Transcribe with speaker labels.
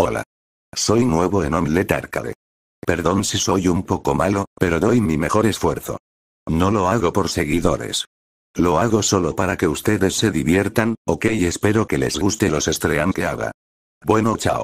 Speaker 1: Hola. Soy nuevo en Omlet Arcade. Perdón si soy un poco malo, pero doy mi mejor esfuerzo. No lo hago por seguidores. Lo hago solo para que ustedes se diviertan, ok espero que les guste los estrean que haga. Bueno chao.